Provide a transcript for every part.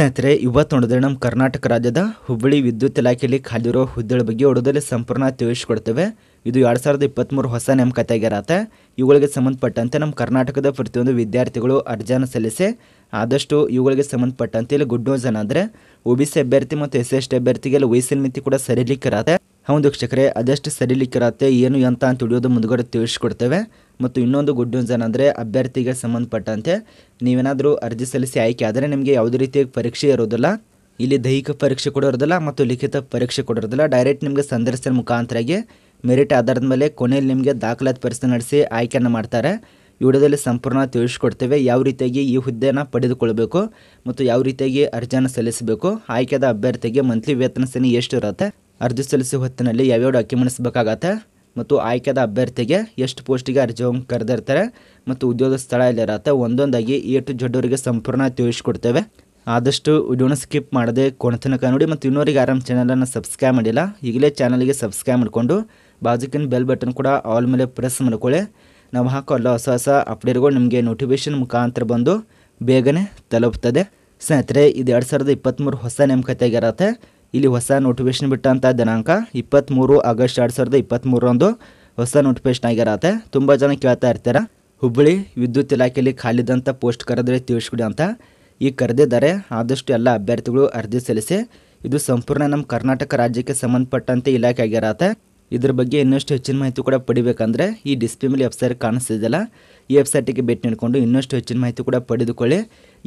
ಸ್ನೇಹಿತರೆ ಇವತ್ತು ನೋಡಿದ್ರೆ ನಮ್ಮ ಕರ್ನಾಟಕ ರಾಜ್ಯದ ಹುಬ್ಬಳ್ಳಿ ವಿದ್ಯುತ್ ಇಲಾಖೆಯಲ್ಲಿ ಖಾಲಿರೋ ಹುದ್ದೆಗಳ ಬಗ್ಗೆ ಒಡೋದಲ್ಲಿ ಸಂಪೂರ್ಣ ತಿಳಿಸ್ಕೊಡ್ತೇವೆ ಇದು ಎರಡು ಸಾವಿರದ ಇಪ್ಪತ್ತ್ಮೂರು ಹೊಸ ನೇಮಕಾತಿ ಆಗಿರತ್ತೆ ಇವುಗಳಿಗೆ ಸಂಬಂಧಪಟ್ಟಂತೆ ನಮ್ಮ ಕರ್ನಾಟಕದ ಪ್ರತಿಯೊಂದು ವಿದ್ಯಾರ್ಥಿಗಳು ಅರ್ಜಿಯನ್ನು ಸಲ್ಲಿಸಿ ಆದಷ್ಟು ಇವುಗಳಿಗೆ ಸಂಬಂಧಪಟ್ಟಂತೆ ಇಲ್ಲಿ ಗುಡ್ ನ್ಯೂಸ್ ಏನಾದರೆ ಒ ಬಿ ಸಿ ಅಭ್ಯರ್ಥಿ ಮತ್ತು ಎಸ್ ಎಸ್ ಟಿ ಅಭ್ಯರ್ಥಿಗೆ ಅಲ್ಲಿ ವಯಸ್ಸಿನ ಮಿತಿ ಕೂಡ ಸರಿಲಿಕ್ಕಿರತ್ತೆ ಹೌದು ವೀಕ್ಷಕರೇ ಸರಿಲಿಕ್ಕೆ ಸರಿಲಿಕ್ಕಿರತ್ತೆ ಏನು ಅಂತ ಅಂತ ತಿಳಿಯೋದು ಮುಂದುಗಡೆ ತಿಳಿಸ್ಕೊಡ್ತೇವೆ ಮತ್ತು ಇನ್ನೊಂದು ಗುಡ್ ನ್ಯೂಸ್ ಏನಂದರೆ ಅಭ್ಯರ್ಥಿಗೆ ಸಂಬಂಧಪಟ್ಟಂತೆ ನೀವೇನಾದರೂ ಅರ್ಜಿ ಸಲ್ಲಿಸಿ ಆಯ್ಕೆ ಆದರೆ ನಿಮಗೆ ಯಾವುದೇ ರೀತಿಯ ಪರೀಕ್ಷೆ ಇರೋದಿಲ್ಲ ಇಲ್ಲಿ ದೈಹಿಕ ಪರೀಕ್ಷೆ ಕೂಡ ಇರೋದಿಲ್ಲ ಮತ್ತು ಲಿಖಿತ ಪರೀಕ್ಷೆ ಇರೋದಿಲ್ಲ ಡೈರೆಕ್ಟ್ ನಿಮಗೆ ಸಂದರ್ಶನ ಮುಖಾಂತರಾಗಿ ಮೆರಿಟ್ ಆಧಾರದ ಮೇಲೆ ಕೊನೆಯಲ್ಲಿ ನಿಮಗೆ ದಾಖಲಾತಿ ಪರೀಕ್ಷೆ ನಡೆಸಿ ಆಯ್ಕೆಯನ್ನು ಮಾಡ್ತಾರೆ ಈ ವಿಡಿಯೋದಲ್ಲಿ ಸಂಪೂರ್ಣ ತಿಳಿಸ್ಕೊಡ್ತೇವೆ ಯಾವ ರೀತಿಯಾಗಿ ಈ ಹುದ್ದೆಯನ್ನು ಪಡೆದುಕೊಳ್ಬೇಕು ಮತ್ತು ಯಾವ ರೀತಿಯಾಗಿ ಅರ್ಜಿಯನ್ನು ಸಲ್ಲಿಸಬೇಕು ಆಯ್ಕೆದ ಅಭ್ಯರ್ಥಿಗೆ ಮಂತ್ಲಿ ವೇತನ ಸೇನೆ ಇರುತ್ತೆ ಅರ್ಜಿ ಸಲ್ಲಿಸುವ ಹೊತ್ತಿನಲ್ಲಿ ಯಾವ್ಯಾವ ಡಾಕ್ಯುಮೆಂಟ್ಸ್ ಬೇಕಾಗತ್ತೆ ಮತ್ತು ಆಯ್ಕೆದ ಅಭ್ಯರ್ಥಿಗೆ ಎಷ್ಟು ಪೋಸ್ಟಿಗೆ ಅರ್ಜಿಯನ್ನು ಕರೆದಿರ್ತಾರೆ ಮತ್ತು ಉದ್ಯೋಗ ಸ್ಥಳ ಎಲ್ಲಿರತ್ತೆ ಒಂದೊಂದಾಗಿ ಎ ಟು ಸಂಪೂರ್ಣ ತಿಳಿಸ್ಕೊಡ್ತೇವೆ ಆದಷ್ಟು ವಿಡಿಯೋನ ಸ್ಕಿಪ್ ಮಾಡದೆ ಕೊಣತನಕ ನೋಡಿ ಮತ್ತು ಇನ್ನೋರಿಗೆ ಆರಾಮ್ ಚಾನಲನ್ನು ಸಬ್ಸ್ಕ್ರೈಬ್ ಮಾಡಿಲ್ಲ ಈಗಲೇ ಚಾನಲ್ಗೆ ಸಬ್ಸ್ಕ್ರೈಬ್ ಮಾಡಿಕೊಂಡು ಬಾಜುಕಿನ ಬೆಲ್ ಬಟನ್ ಕೂಡ ಆಲ್ ಮೇಲೆ ಪ್ರೆಸ್ ಮಾಡ್ಕೊಳ್ಳಿ ನಾವು ಹಾಕೋ ಅಲ್ಲ ಹೊಸ ಹೊಸ ಅಪ್ಡೇಟ್ಗಳು ನಿಮಗೆ ನೋಟಿಫಿಕೇಷನ್ ಮುಖಾಂತರ ಬಂದು ಬೇಗನೆ ತಲುಪ್ತದೆ ಸ್ನೇಹಿತರೆ ಇದು ಎರಡು ಸಾವಿರದ ಇಪ್ಪತ್ತ್ಮೂರು ಹೊಸ ನೇಮಕತೆಯಾಗಿರತ್ತೆ ಇಲ್ಲಿ ಹೊಸ ನೋಟಿಫಿಕೇಶನ್ ಬಿಟ್ಟಂಥ ದಿನಾಂಕ ಇಪ್ಪತ್ತ್ಮೂರು ಆಗಸ್ಟ್ ಎರಡು ಸಾವಿರದ ಇಪ್ಪತ್ತ್ಮೂರರಂದು ಹೊಸ ನೋಟಿಫಿಕೇಶನ್ ಆಗಿರತ್ತೆ ತುಂಬ ಜನ ಕೇಳ್ತಾ ಇರ್ತಾರ ಹುಬ್ಬಳ್ಳಿ ವಿದ್ಯುತ್ ಇಲಾಖೆಯಲ್ಲಿ ಖಾಲಿದಂತ ಪೋಸ್ಟ್ ಕರೆದ್ರೆ ತಿಳಿಸ್ಕೊಡಿ ಅಂತ ಈಗ ಕರೆದಿದ್ದಾರೆ ಆದಷ್ಟು ಎಲ್ಲ ಅಭ್ಯರ್ಥಿಗಳು ಅರ್ಜಿ ಸಲ್ಲಿಸಿ ಇದು ಸಂಪೂರ್ಣ ನಮ್ಮ ಕರ್ನಾಟಕ ರಾಜ್ಯಕ್ಕೆ ಸಂಬಂಧಪಟ್ಟಂತೆ ಇಲಾಖೆ ಆಗಿರತ್ತೆ ಇದ್ರ ಬಗ್ಗೆ ಇನ್ನಷ್ಟು ಹೆಚ್ಚಿನ ಮಾಹಿತಿ ಕೂಡ ಪಡಿಬೇಕಂದ್ರೆ ಈ ಡಿಸ್ಪ್ಲೇ ಮೇಲೆ ವೆಬ್ಸೈಟ್ ಕಾಣಿಸ್ತಿದೆಯಲ್ಲ ಈ ವೆಬ್ಸೈಟಿಗೆ ಭೇಟಿ ನೀಡಿಕೊಂಡು ಇನ್ನಷ್ಟು ಹೆಚ್ಚಿನ ಮಾಹಿತಿ ಕೂಡ ಪಡೆದುಕೊಳ್ಳಿ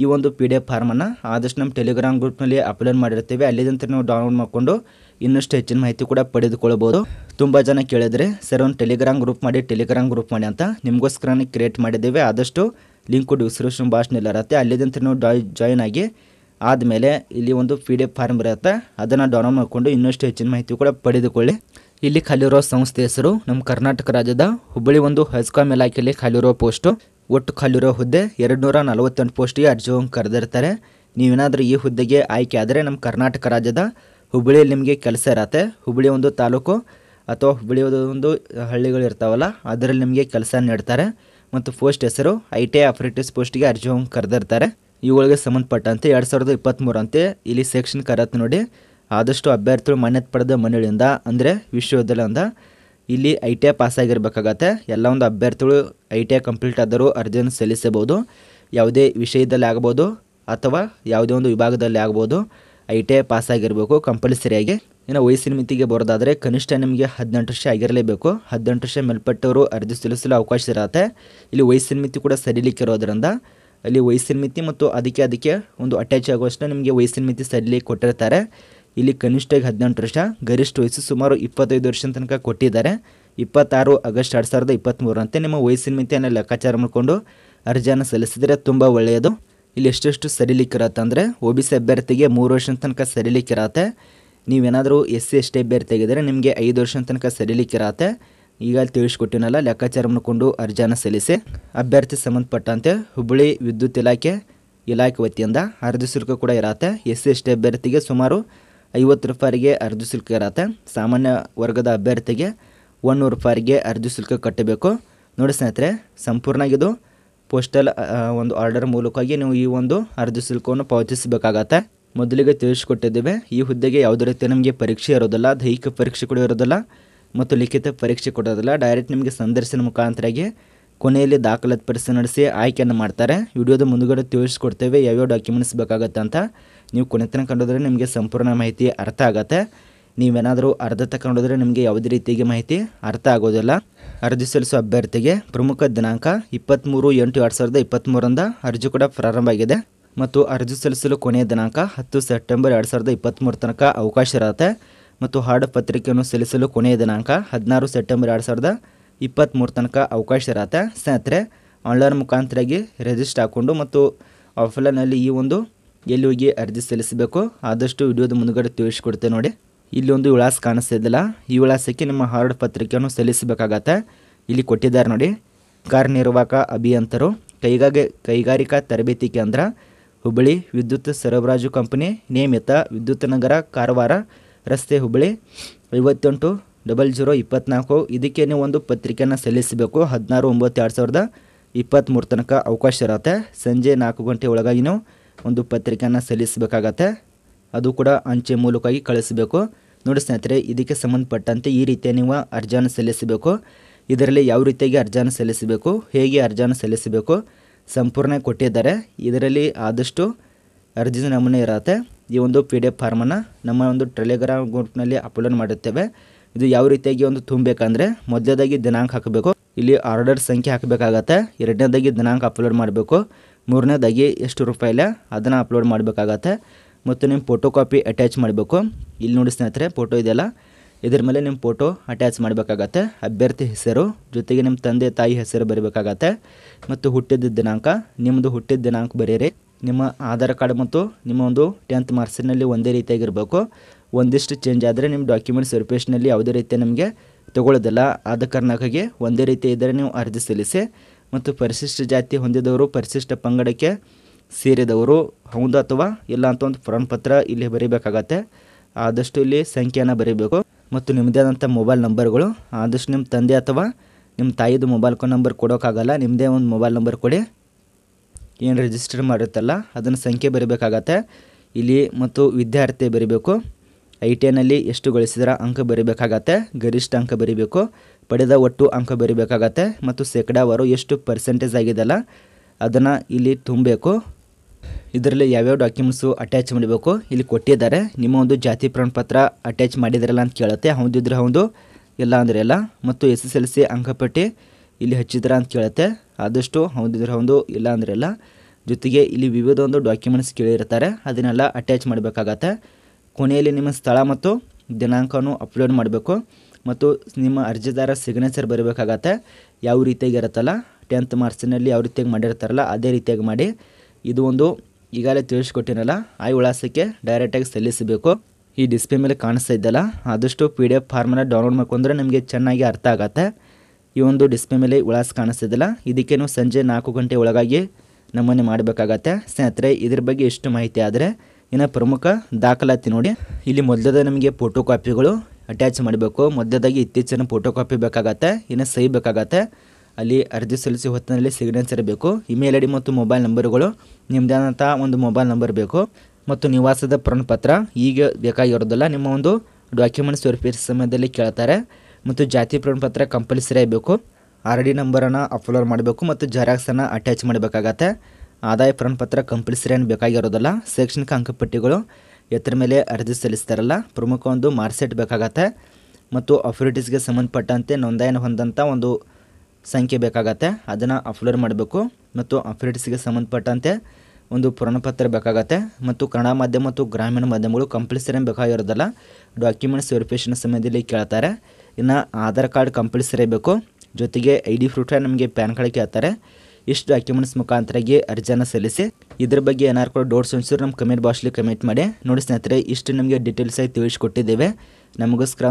ಈ ಒಂದು ಪಿ ಡಿ ಎಫ್ ಫಾರ್ಮನ್ನು ಆದಷ್ಟು ನಮ್ಮ ಟೆಲಿಗ್ರಾಮ್ ಗ್ರೂಪ್ನಲ್ಲಿ ಅಪ್ಲೋಡ್ ಮಾಡಿರ್ತೇವೆ ಅಲ್ಲಿದಂತ ನಾವು ಡೌನ್ಲೋಡ್ ಮಾಡಿಕೊಂಡು ಇನ್ನಷ್ಟು ಹೆಚ್ಚಿನ ಮಾಹಿತಿ ಕೂಡ ಪಡೆದುಕೊಳ್ಳಬಹುದು ತುಂಬ ಜನ ಕೇಳಿದರೆ ಸರ್ ಒಂದು ಟೆಲಿಗ್ರಾಮ್ ಗ್ರೂಪ್ ಮಾಡಿ ಟೆಲಿಗ್ರಾಮ್ ಗ್ರೂಪ್ ಮಾಡಿ ಅಂತ ನಿಮಗೋಸ್ಕರನೇ ಕ್ರಿಯೇಟ್ ಮಾಡಿದ್ದೇವೆ ಆದಷ್ಟು ಲಿಂಕು ಡಿಸ್ಕ್ರಿಪ್ಷನ್ ಬಾಕ್ಸ್ನಲ್ಲಿ ಇರುತ್ತೆ ಅಲ್ಲಿದಂತ ನೀವು ಜಾಯಿನ್ ಆಗಿ ಆದಮೇಲೆ ಇಲ್ಲಿ ಒಂದು ಪಿ ಡಿ ಎಫ್ ಫಾರ್ಮ್ ಇರುತ್ತೆ ಅದನ್ನು ಡೌನ್ಲೋಡ್ ಮಾಡಿಕೊಂಡು ಇನ್ನಷ್ಟು ಹೆಚ್ಚಿನ ಮಾಹಿತಿ ಕೂಡ ಪಡೆದುಕೊಳ್ಳಿ ಇಲ್ಲಿ ಖಾಲಿರೋ ಸಂಸ್ಥೆ ಹೆಸರು ನಮ್ಮ ಕರ್ನಾಟಕ ರಾಜ್ಯದ ಹುಬ್ಬಳ್ಳಿ ಒಂದು ಹೈಸ್ಕಾಮ್ ಇಲಾಖೆಯಲ್ಲಿ ಖಾಲಿರೋ ಪೋಸ್ಟು ಒಟ್ಟು ಖಾಲಿರೋ ಹುದ್ದೆ ಎರಡು ನೂರ ನಲವತ್ತೆಂಟು ಪೋಸ್ಟಿಗೆ ಅರ್ಜಿ ಕರೆದಿರ್ತಾರೆ ನೀವೇನಾದರೂ ಈ ಹುದ್ದೆಗೆ ಆಯ್ಕೆ ಆದರೆ ನಮ್ಮ ಕರ್ನಾಟಕ ರಾಜ್ಯದ ಹುಬ್ಬಳ್ಳಿಯಲ್ಲಿ ನಿಮಗೆ ಕೆಲಸ ಇರತ್ತೆ ಹುಬ್ಬಳ್ಳಿ ಒಂದು ತಾಲೂಕು ಅಥವಾ ಹುಬ್ಬಳ್ಳಿ ಒಂದು ಹಳ್ಳಿಗಳು ಇರ್ತಾವಲ್ಲ ಅದರಲ್ಲಿ ನಿಮಗೆ ಕೆಲಸ ನೀಡ್ತಾರೆ ಮತ್ತು ಪೋಸ್ಟ್ ಹೆಸರು ಐ ಟಿ ಐ ಆಪ್ರೇಟಿವ್ಸ್ ಪೋಸ್ಟಿಗೆ ಅರ್ಜಿ ಕರೆದಿರ್ತಾರೆ ಇವುಗಳಿಗೆ ಸಂಬಂಧಪಟ್ಟಂತೆ ಎರಡು ಸಾವಿರದ ಇಪ್ಪತ್ತ್ಮೂರಂತೆ ಇಲ್ಲಿ ಸೆಕ್ಷನ್ ಕರತ್ತೆ ನೋಡಿ ಆದಷ್ಟು ಅಭ್ಯರ್ಥಿಗಳು ಮಾನ್ಯತೆ ಪಡೆದ ಮನೆಯಿಂದ ಅಂದರೆ ವಿಶ್ವವಿದ್ಯಾಲಯದಿಂದ ಇಲ್ಲಿ ಐ ಟಿ ಐ ಪಾಸಾಗಿರ್ಬೇಕಾಗತ್ತೆ ಎಲ್ಲ ಒಂದು ಅಭ್ಯರ್ಥಿಗಳು ಐ ಟಿ ಐ ಕಂಪ್ಲೀಟ್ ಆದರೂ ಅರ್ಜಿಯನ್ನು ಸಲ್ಲಿಸಬಹುದು ಯಾವುದೇ ವಿಷಯದಲ್ಲಿ ಆಗ್ಬೋದು ಅಥವಾ ಯಾವುದೇ ಒಂದು ವಿಭಾಗದಲ್ಲಿ ಆಗ್ಬೋದು ಐ ಟಿ ಐ ಪಾಸಾಗಿರಬೇಕು ಕಂಪಲ್ಸರಿಯಾಗಿ ಇನ್ನು ವಯಸ್ಸಿನ ಮಿತಿಗೆ ಬರೋದಾದರೆ ಕನಿಷ್ಠ ನಿಮಗೆ ಹದಿನೆಂಟು ವರ್ಷ ಆಗಿರಲೇಬೇಕು ಹದಿನೆಂಟು ವರ್ಷ ಮೇಲ್ಪಟ್ಟವರು ಅರ್ಜಿ ಸಲ್ಲಿಸಲು ಅವಕಾಶ ಇರುತ್ತೆ ಇಲ್ಲಿ ವಯಸ್ಸಿನ ಮಿತಿ ಕೂಡ ಸರಿಲಿಕ್ಕಿರೋದ್ರಿಂದ ಅಲ್ಲಿ ವಯಸ್ಸಿನ ಮಿತಿ ಮತ್ತು ಅದಕ್ಕೆ ಅದಕ್ಕೆ ಒಂದು ಅಟ್ಯಾಚ್ ಆಗುವಷ್ಟು ನಿಮಗೆ ವಯಸ್ಸಿನ ಮಿತಿ ಸರಿಲಿ ಕೊಟ್ಟಿರ್ತಾರೆ ಇಲ್ಲಿ ಕನಿಷ್ಠಗೆ ಹದಿನೆಂಟು ವರ್ಷ ಗರಿಷ್ಠ ವಯಸ್ಸು ಸುಮಾರು ಇಪ್ಪತ್ತೈದು ವರ್ಷ ತನಕ ಕೊಟ್ಟಿದ್ದಾರೆ ಇಪ್ಪತ್ತಾರು ಆಗಸ್ಟ್ ಎರಡು ಸಾವಿರದ ಇಪ್ಪತ್ತ್ಮೂರಂತೆ ನಿಮ್ಮ ವಯಸ್ಸಿನ ಮಿತಿಯನ್ನು ಲೆಕ್ಕಾಚಾರ ಮಾಡಿಕೊಂಡು ಅರ್ಜಿಯನ್ನು ಸಲ್ಲಿಸಿದರೆ ತುಂಬ ಒಳ್ಳೆಯದು ಇಲ್ಲಿ ಎಷ್ಟೆಷ್ಟು ಸರಿಲಿಕ್ಕಿರತ್ತೆ ಅಂದರೆ ಒ ಬಿ ಸಿ ಅಭ್ಯರ್ಥಿಗೆ ಮೂರು ವರ್ಷದ ತನಕ ಸರಿಲಿಕ್ಕಿರತ್ತೆ ನೀವೇನಾದರೂ ಎಸ್ ಸಿ ಎಸ್ ಟಿ ಅಭ್ಯರ್ಥಿ ಆಗಿದ್ದರೆ ನಿಮಗೆ ಐದು ವರ್ಷದ ತನಕ ಸರಿಲಿಕ್ಕಿರತ್ತೆ ಈಗ ತಿಳಿಸ್ಕೊಟ್ಟಿನಲ್ಲ ಲೆಕ್ಕಾಚಾರ ಮಾಡಿಕೊಂಡು ಅರ್ಜಿಯನ್ನು ಸಲ್ಲಿಸಿ ಅಭ್ಯರ್ಥಿ ಸಂಬಂಧಪಟ್ಟಂತೆ ಹುಬ್ಬಳ್ಳಿ ವಿದ್ಯುತ್ ಇಲಾಖೆ ಇಲಾಖೆ ವತಿಯಿಂದ ಅರ್ಜಿ ಶುಲ್ಕ ಕೂಡ ಇರತ್ತೆ ಎಸ್ ಸಿ ಎಸ್ ಟಿ ಅಭ್ಯರ್ಥಿಗೆ ಸುಮಾರು ಐವತ್ತು ರೂಪಾಯಿಗೆ ಅರ್ಜಿ ಶುಲ್ಕ ಇರತ್ತೆ ಸಾಮಾನ್ಯ ವರ್ಗದ ಅಭ್ಯರ್ಥಿಗೆ ಒನ್ನೂರು ರೂಪಾಯಿಗೆ ಅರ್ಜಿ ಶುಲ್ಕ ಕಟ್ಟಬೇಕು ನೋಡಿ ಸ್ನೇಹಿತರೆ ಇದು ಪೋಸ್ಟಲ್ ಒಂದು ಆರ್ಡರ್ ಮೂಲಕವಾಗಿ ನೀವು ಈ ಒಂದು ಅರ್ಜಿ ಶುಲ್ಕವನ್ನು ಪಾವತಿಸಬೇಕಾಗತ್ತೆ ಮೊದಲಿಗೆ ತಿಳಿಸಿಕೊಟ್ಟಿದ್ದೇವೆ ಈ ಹುದ್ದೆಗೆ ಯಾವುದೇ ರೀತಿ ನಮಗೆ ಪರೀಕ್ಷೆ ಇರೋದಿಲ್ಲ ದೈಹಿಕ ಪರೀಕ್ಷೆ ಕೂಡ ಇರೋದಿಲ್ಲ ಮತ್ತು ಲಿಖಿತ ಪರೀಕ್ಷೆ ಕೊಡೋದಿಲ್ಲ ಡೈರೆಕ್ಟ್ ನಿಮಗೆ ಸಂದರ್ಶನ ಮುಖಾಂತರಾಗಿ ಕೊನೆಯಲ್ಲಿ ದಾಖಲಾತಿ ಪರೀಕ್ಷೆ ನಡೆಸಿ ಆಯ್ಕೆಯನ್ನು ಮಾಡ್ತಾರೆ ವಿಡಿಯೋದ ಮುಂದುಗಡೆ ತಿಳಿಸ್ಕೊಡ್ತೇವೆ ಯಾವ್ಯಾವ ಡಾಕ್ಯುಮೆಂಟ್ಸ್ ಬೇಕಾಗುತ್ತೆ ಅಂತ ನೀವು ಕೊನೆ ತನಕ ಕಂಡೋದ್ರೆ ನಿಮಗೆ ಸಂಪೂರ್ಣ ಮಾಹಿತಿ ಅರ್ಥ ಆಗುತ್ತೆ ನೀವೇನಾದರೂ ಅರ್ಧ ತಗೊಂಡೋದ್ರೆ ನಿಮಗೆ ಯಾವುದೇ ರೀತಿಯಾಗಿ ಮಾಹಿತಿ ಅರ್ಥ ಆಗೋದಿಲ್ಲ ಅರ್ಜಿ ಸಲ್ಲಿಸುವ ಅಭ್ಯರ್ಥಿಗೆ ಪ್ರಮುಖ ದಿನಾಂಕ ಇಪ್ಪತ್ತ್ಮೂರು ಎಂಟು ಎರಡು ಸಾವಿರದ ಇಪ್ಪತ್ತ್ಮೂರರಿಂದ ಅರ್ಜಿ ಕೂಡ ಪ್ರಾರಂಭ ಆಗಿದೆ ಮತ್ತು ಅರ್ಜಿ ಸಲ್ಲಿಸಲು ಕೊನೆಯ ದಿನಾಂಕ ಹತ್ತು ಸೆಪ್ಟೆಂಬರ್ ಎರಡು ಸಾವಿರದ ಇಪ್ಪತ್ತ್ಮೂರು ತನಕ ಅವಕಾಶ ಇರುತ್ತೆ ಮತ್ತು ಹಾಡು ಪತ್ರಿಕೆಯನ್ನು ಸಲ್ಲಿಸಲು ಕೊನೆಯ ದಿನಾಂಕ ಹದಿನಾರು ಸೆಪ್ಟೆಂಬರ್ ಎರಡು ಸಾವಿರದ ಇಪ್ಪತ್ತ್ಮೂರು ತನಕ ಅವಕಾಶ ಇರತ್ತೆ ಸ್ನೇಹಿತರೆ ಆನ್ಲೈನ್ ಮುಖಾಂತರಾಗಿ ರಿಜಿಸ್ಟರ್ ಹಾಕ್ಕೊಂಡು ಮತ್ತು ಆಫ್ಲೈನಲ್ಲಿ ಈ ಒಂದು ಎಲ್ಲಿ ಹೋಗಿ ಅರ್ಜಿ ಸಲ್ಲಿಸಬೇಕು ಆದಷ್ಟು ವಿಡಿಯೋದ ಮುಂದುಗಡೆ ತಿಳಿಸ್ಕೊಡ್ತೇನೆ ನೋಡಿ ಇಲ್ಲಿ ಒಂದು ವಿಳಾಸ ಕಾಣಿಸ್ತಿದ್ದಿಲ್ಲ ಈ ವಿಳಾಸಕ್ಕೆ ನಿಮ್ಮ ಹಾರ್ಡ್ ಪತ್ರಿಕೆಯನ್ನು ಸಲ್ಲಿಸಬೇಕಾಗತ್ತೆ ಇಲ್ಲಿ ಕೊಟ್ಟಿದ್ದಾರೆ ನೋಡಿ ಕಾರ್ಯನಿರ್ವಾಹಕ ಅಭಿಯಂತರು ಕೈಗಾಗೆ ಕೈಗಾರಿಕಾ ತರಬೇತಿ ಕೇಂದ್ರ ಹುಬ್ಬಳ್ಳಿ ವಿದ್ಯುತ್ ಸರಬರಾಜು ಕಂಪನಿ ನಿಯಮಿತ ವಿದ್ಯುತ್ ನಗರ ಕಾರವಾರ ರಸ್ತೆ ಹುಬ್ಬಳ್ಳಿ ಐವತ್ತೆಂಟು ಡಬಲ್ ಜೀರೋ ಇಪ್ಪತ್ತ್ನಾಲ್ಕು ಇದಕ್ಕೆ ನೀವು ಒಂದು ಪತ್ರಿಕೆಯನ್ನು ಸಲ್ಲಿಸಬೇಕು ಹದಿನಾರು ಒಂಬತ್ತು ಎರಡು ಸಾವಿರದ ಇಪ್ಪತ್ತ್ಮೂರು ತನಕ ಅವಕಾಶ ಇರುತ್ತೆ ಸಂಜೆ ನಾಲ್ಕು ಗಂಟೆ ಒಳಗಾಗಿ ನೀವು ಒಂದು ಪತ್ರಿಕೆಯನ್ನು ಸಲ್ಲಿಸಬೇಕಾಗತ್ತೆ ಅದು ಕೂಡ ಅಂಚೆ ಮೂಲಕವಾಗಿ ಕಳಿಸಬೇಕು ನೋಡಿ ಸ್ನೇಹಿತರೆ ಇದಕ್ಕೆ ಸಂಬಂಧಪಟ್ಟಂತೆ ಈ ರೀತಿಯ ನೀವು ಅರ್ಜಿಯನ್ನು ಸಲ್ಲಿಸಬೇಕು ಇದರಲ್ಲಿ ಯಾವ ರೀತಿಯಾಗಿ ಅರ್ಜಿಯನ್ನು ಸಲ್ಲಿಸಬೇಕು ಹೇಗೆ ಅರ್ಜಿಯನ್ನು ಸಲ್ಲಿಸಬೇಕು ಸಂಪೂರ್ಣ ಕೊಟ್ಟಿದ್ದಾರೆ ಇದರಲ್ಲಿ ಆದಷ್ಟು ಅರ್ಜಿ ನಮೂನೆ ಇರುತ್ತೆ ಈ ಒಂದು ಪಿ ಡಿ ಎಫ್ ಫಾರ್ಮನ್ನು ನಮ್ಮ ಒಂದು ಟೆಲಿಗ್ರಾಮ್ ಗ್ರೂಪ್ನಲ್ಲಿ ಅಪ್ಲೋಡ್ ಮಾಡುತ್ತೇವೆ ಇದು ಯಾವ ರೀತಿಯಾಗಿ ಒಂದು ತುಂಬಬೇಕಂದ್ರೆ ಮೊದಲನೇದಾಗಿ ದಿನಾಂಕ ಹಾಕಬೇಕು ಇಲ್ಲಿ ಆರ್ಡರ್ ಸಂಖ್ಯೆ ಹಾಕಬೇಕಾಗತ್ತೆ ಎರಡನೇದಾಗಿ ದಿನಾಂಕ ಅಪ್ಲೋಡ್ ಮಾಡಬೇಕು ಮೂರನೇದಾಗಿ ಎಷ್ಟು ರೂಪಾಯಿಲೆ ಅದನ್ನು ಅಪ್ಲೋಡ್ ಮಾಡಬೇಕಾಗತ್ತೆ ಮತ್ತು ನಿಮ್ಮ ಫೋಟೋ ಕಾಪಿ ಅಟ್ಯಾಚ್ ಮಾಡಬೇಕು ಇಲ್ಲಿ ನೋಡಿ ಸ್ನೇಹಿತರೆ ಫೋಟೋ ಇದೆಯಲ್ಲ ಇದ್ರ ಮೇಲೆ ನಿಮ್ಮ ಫೋಟೋ ಅಟ್ಯಾಚ್ ಮಾಡಬೇಕಾಗತ್ತೆ ಅಭ್ಯರ್ಥಿ ಹೆಸರು ಜೊತೆಗೆ ನಿಮ್ಮ ತಂದೆ ತಾಯಿ ಹೆಸರು ಬರಬೇಕಾಗತ್ತೆ ಮತ್ತು ಹುಟ್ಟಿದ ದಿನಾಂಕ ನಿಮ್ಮದು ಹುಟ್ಟಿದ ದಿನಾಂಕ ಬರೀರಿ ನಿಮ್ಮ ಆಧಾರ್ ಕಾರ್ಡ್ ಮತ್ತು ನಿಮ್ಮ ಒಂದು ಟೆಂತ್ ಮಾರ್ಕ್ಸಿನಲ್ಲಿ ಒಂದೇ ರೀತಿಯಾಗಿರಬೇಕು ಒಂದಿಷ್ಟು ಚೇಂಜ್ ಆದರೆ ನಿಮ್ಮ ಡಾಕ್ಯುಮೆಂಟ್ ಸರ್ಪೇಶ್ನಲ್ಲಿ ಯಾವುದೇ ರೀತಿ ನಿಮಗೆ ತಗೊಳ್ಳೋದಿಲ್ಲ ಆದ ಕಾರಣಕ್ಕಾಗಿ ಒಂದೇ ರೀತಿ ಇದ್ದರೆ ನೀವು ಅರ್ಜಿ ಸಲ್ಲಿಸಿ ಮತ್ತು ಪರಿಶಿಷ್ಟ ಜಾತಿ ಹೊಂದಿದವರು ಪರಿಶಿಷ್ಟ ಪಂಗಡಕ್ಕೆ ಸೇರಿದವರು ಹೌದು ಅಥವಾ ಇಲ್ಲ ಅಂತ ಒಂದು ಫಾರ್ಮ್ ಪತ್ರ ಇಲ್ಲಿ ಬರೀಬೇಕಾಗತ್ತೆ ಆದಷ್ಟು ಇಲ್ಲಿ ಸಂಖ್ಯೆಯನ್ನು ಬರೀಬೇಕು ಮತ್ತು ನಿಮ್ಮದೇ ಆದಂಥ ಮೊಬೈಲ್ ನಂಬರ್ಗಳು ಆದಷ್ಟು ನಿಮ್ಮ ತಂದೆ ಅಥವಾ ನಿಮ್ಮ ತಾಯಿದು ಮೊಬೈಲ್ ನಂಬರ್ ಕೊಡೋಕ್ಕಾಗಲ್ಲ ನಿಮ್ಮದೇ ಒಂದು ಮೊಬೈಲ್ ನಂಬರ್ ಕೊಡಿ ಏನು ರಿಜಿಸ್ಟರ್ ಮಾಡಿರುತ್ತಲ್ಲ ಅದನ್ನು ಸಂಖ್ಯೆ ಬರೀಬೇಕಾಗತ್ತೆ ಇಲ್ಲಿ ಮತ್ತು ವಿದ್ಯಾರ್ಥಿ ಬರೀಬೇಕು ಐ ಟಿ ಐನಲ್ಲಿ ಎಷ್ಟು ಗಳಿಸಿದ್ರ ಅಂಕ ಬರಿಬೇಕಾಗತ್ತೆ ಗರಿಷ್ಠ ಅಂಕ ಬರೀಬೇಕು ಪಡೆದ ಒಟ್ಟು ಅಂಕ ಬರಿಬೇಕಾಗತ್ತೆ ಮತ್ತು ಶೇಕಡಾವಾರು ಎಷ್ಟು ಪರ್ಸೆಂಟೇಜ್ ಆಗಿದೆಲ್ಲ ಅದನ್ನು ಇಲ್ಲಿ ತುಂಬಬೇಕು ಇದರಲ್ಲಿ ಯಾವ್ಯಾವ ಡಾಕ್ಯುಮೆಂಟ್ಸು ಅಟ್ಯಾಚ್ ಮಾಡಬೇಕು ಇಲ್ಲಿ ಕೊಟ್ಟಿದ್ದಾರೆ ನಿಮ್ಮ ಒಂದು ಜಾತಿ ಪ್ರಮಾಣಪತ್ರ ಅಟ್ಯಾಚ್ ಮಾಡಿದಿರಲ್ಲ ಅಂತ ಕೇಳುತ್ತೆ ಹೌದಿದ್ರೆ ಹೌದು ಇಲ್ಲ ಅಂದರೆ ಇಲ್ಲ ಮತ್ತು ಎಸ್ ಎಸ್ ಎಲ್ ಸಿ ಅಂಕಪಟ್ಟಿ ಇಲ್ಲಿ ಹಚ್ಚಿದ್ರ ಅಂತ ಕೇಳುತ್ತೆ ಆದಷ್ಟು ಹೌದಿದ್ರೆ ಹೌದು ಇಲ್ಲ ಅಂದರೆ ಇಲ್ಲ ಜೊತೆಗೆ ಇಲ್ಲಿ ವಿವಿಧ ಒಂದು ಡಾಕ್ಯುಮೆಂಟ್ಸ್ ಕೇಳಿರ್ತಾರೆ ಅದನ್ನೆಲ್ಲ ಅಟ್ಯಾಚ್ ಮಾಡಬೇಕಾಗತ್ತೆ ಕೊನೆಯಲ್ಲಿ ನಿಮ್ಮ ಸ್ಥಳ ಮತ್ತು ದಿನಾಂಕನೂ ಅಪ್ಲೋಡ್ ಮಾಡಬೇಕು ಮತ್ತು ನಿಮ್ಮ ಅರ್ಜಿದಾರ ಸಿಗ್ನೇಚರ್ ಬರಬೇಕಾಗತ್ತೆ ಯಾವ ರೀತಿಯಾಗಿ ಇರುತ್ತಲ್ಲ ಟೆಂತ್ ಮಾರ್ಕ್ಸಿನಲ್ಲಿ ಯಾವ ರೀತಿಯಾಗಿ ಮಾಡಿರ್ತಾರಲ್ಲ ಅದೇ ರೀತಿಯಾಗಿ ಮಾಡಿ ಇದು ಒಂದು ಈಗಾಗಲೇ ತಿಳಿಸ್ಕೊಟ್ಟಿರಲ್ಲ ಆ ವಿಳಾಸಕ್ಕೆ ಡೈರೆಕ್ಟಾಗಿ ಸಲ್ಲಿಸಬೇಕು ಈ ಡಿಸ್ಪ್ಲೇ ಮೇಲೆ ಕಾಣಿಸ್ತಾ ಇದ್ದಲ್ಲ ಆದಷ್ಟು ಪಿ ಡಿ ಎಫ್ ಫಾರ್ಮನ್ನ ಡೌನ್ಲೋಡ್ ಮಾಡ್ಕೊಂಡ್ರೆ ನಿಮಗೆ ಚೆನ್ನಾಗಿ ಅರ್ಥ ಆಗತ್ತೆ ಈ ಒಂದು ಡಿಸ್ಪ್ಲೇ ಮೇಲೆ ವಿಳಾಸ ಕಾಣಿಸ್ತಿದ್ದಲ್ಲ ಇದಕ್ಕೆ ನೀವು ಸಂಜೆ ನಾಲ್ಕು ಗಂಟೆ ಒಳಗಾಗಿ ನಮೂನೆ ಮಾಡಬೇಕಾಗತ್ತೆ ಸ್ನೇಹಿತರೆ ಇದ್ರ ಬಗ್ಗೆ ಎಷ್ಟು ಮಾಹಿತಿ ಆದರೆ ಇನ್ನು ಪ್ರಮುಖ ದಾಖಲಾತಿ ನೋಡಿ ಇಲ್ಲಿ ಮೊದಲದ ನಮಗೆ ಫೋಟೋ ಕಾಪಿಗಳು ಅಟ್ಯಾಚ್ ಮಾಡಬೇಕು ಮೊದಲದಾಗಿ ಇತ್ತೀಚಿನ ಫೋಟೋ ಕಾಪಿ ಬೇಕಾಗತ್ತೆ ಇನ್ನು ಸಹಿ ಬೇಕಾಗತ್ತೆ ಅಲ್ಲಿ ಅರ್ಜಿ ಸಲ್ಲಿಸಿ ಹೊತ್ತಿನಲ್ಲಿ ಸಿಗ್ನೇಚರ್ ಬೇಕು ಇಮೇಲ್ ಐ ಡಿ ಮತ್ತು ಮೊಬೈಲ್ ನಂಬರ್ಗಳು ನಿಮ್ಮದಾದಂಥ ಒಂದು ಮೊಬೈಲ್ ನಂಬರ್ ಬೇಕು ಮತ್ತು ನಿವಾಸದ ಪ್ರಮಾಣಪತ್ರ ಈಗ ಬೇಕಾಗಿರೋದಿಲ್ಲ ನಿಮ್ಮ ಒಂದು ಡಾಕ್ಯುಮೆಂಟ್ಸ್ ವೆರಿಫಿಕೇಶನ್ ಸಮಯದಲ್ಲಿ ಕೇಳ್ತಾರೆ ಮತ್ತು ಜಾತಿ ಪ್ರಮಾಣಪತ್ರ ಕಂಪಲ್ಸರಿ ಆಗಬೇಕು ಆರ್ ಡಿ ನಂಬರನ್ನು ಅಪ್ಲೋಡ್ ಮಾಡಬೇಕು ಮತ್ತು ಜೆರಾಕ್ಸನ್ನು ಅಟ್ಯಾಚ್ ಮಾಡಬೇಕಾಗತ್ತೆ ಆದಾಯ ಪ್ರಮಾಣಪತ್ರ ಕಂಪಲ್ಸರಿ ಏನು ಬೇಕಾಗಿರೋದಲ್ಲ ಶೈಕ್ಷಣಿಕ ಅಂಕಪಟ್ಟಿಗಳು ಎತ್ತರ ಮೇಲೆ ಅರ್ಜಿ ಸಲ್ಲಿಸ್ತಾರಲ್ಲ ಪ್ರಮುಖ ಒಂದು ಮಾರ್ಕ್ಸೆಟ್ ಬೇಕಾಗತ್ತೆ ಮತ್ತು ಅಫಿರಿಟೀಸ್ಗೆ ಸಂಬಂಧಪಟ್ಟಂತೆ ನೋಂದಾಯನ ಹೊಂದಂಥ ಒಂದು ಸಂಖ್ಯೆ ಬೇಕಾಗತ್ತೆ ಅದನ್ನು ಅಪ್ಲೋಡ್ ಮಾಡಬೇಕು ಮತ್ತು ಅಫಿರಿಟೀಸ್ಗೆ ಸಂಬಂಧಪಟ್ಟಂತೆ ಒಂದು ಪ್ರಮಾಣಪತ್ರ ಬೇಕಾಗತ್ತೆ ಮತ್ತು ಕನ್ನಡ ಮಾಧ್ಯಮ ಮತ್ತು ಗ್ರಾಮೀಣ ಮಾಧ್ಯಮಗಳು ಕಂಪಲ್ಸರಿ ಬೇಕಾಗಿರೋದಲ್ಲ ಡಾಕ್ಯುಮೆಂಟ್ಸ್ ವೆರಿಫಿಕೇಷನ್ ಸಮಯದಲ್ಲಿ ಕೇಳ್ತಾರೆ ಇನ್ನು ಆಧಾರ್ ಕಾರ್ಡ್ ಕಂಪಲ್ಸರಿ ಬೇಕು ಜೊತೆಗೆ ಐ ಡಿ ಪ್ರೂಫ್ ನಮಗೆ ಪ್ಯಾನ್ ಕಾರ್ಡ್ ಕೇಳ್ತಾರೆ ಇಷ್ಟು ಡಾಕ್ಯುಮೆಂಟ್ಸ್ ಮುಖಾಂತರಾಗಿ ಅರ್ಜಿಯನ್ನು ಸಲ್ಲಿಸಿ ಇದ್ರ ಬಗ್ಗೆ ಏನಾರು ಕೂಡ ಡೌಟ್ಸ್ ಅನ್ಸಿದ್ರೆ ನಮ್ಮ ಕಮೆಂಟ್ ಬಾಕ್ಸ್ಲಿ ಕಮೆಂಟ್ ಮಾಡಿ ನೋಡಿ ಸ್ನೇಹಿತರೆ ಇಷ್ಟು ನಿಮಗೆ ಡೀಟೇಲ್ಸ್ ಆಗಿ ತಿಳಿಸ್ಕೊಟ್ಟಿದ್ದೇವೆ ನಮಗೋಸ್ಕರ